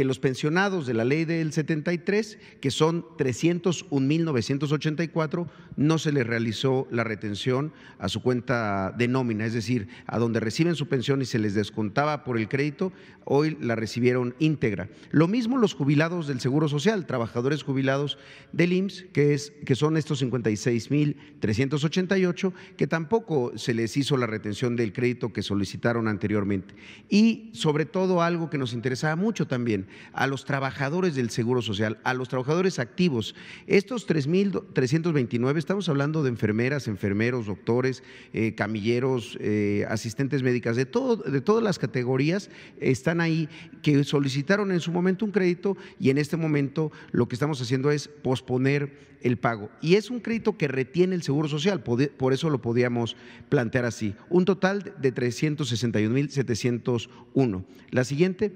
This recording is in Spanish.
que los pensionados de la ley del 73, que son 301.984, no se les realizó la retención a su cuenta de nómina, es decir, a donde reciben su pensión y se les descontaba por el crédito, hoy la recibieron íntegra. Lo mismo los jubilados del Seguro Social, trabajadores jubilados del IMSS, que, es, que son estos 56.388, que tampoco se les hizo la retención del crédito que solicitaron anteriormente. Y sobre todo algo que nos interesaba mucho también, a los trabajadores del Seguro Social, a los trabajadores activos. Estos 3.329, estamos hablando de enfermeras, enfermeros, doctores, eh, camilleros, eh, asistentes médicas, de, todo, de todas las categorías están ahí que solicitaron en su momento un crédito y en este momento lo que estamos haciendo es posponer el pago. Y es un crédito que retiene el Seguro Social, por eso lo podíamos plantear así. Un total de 361.701. La siguiente.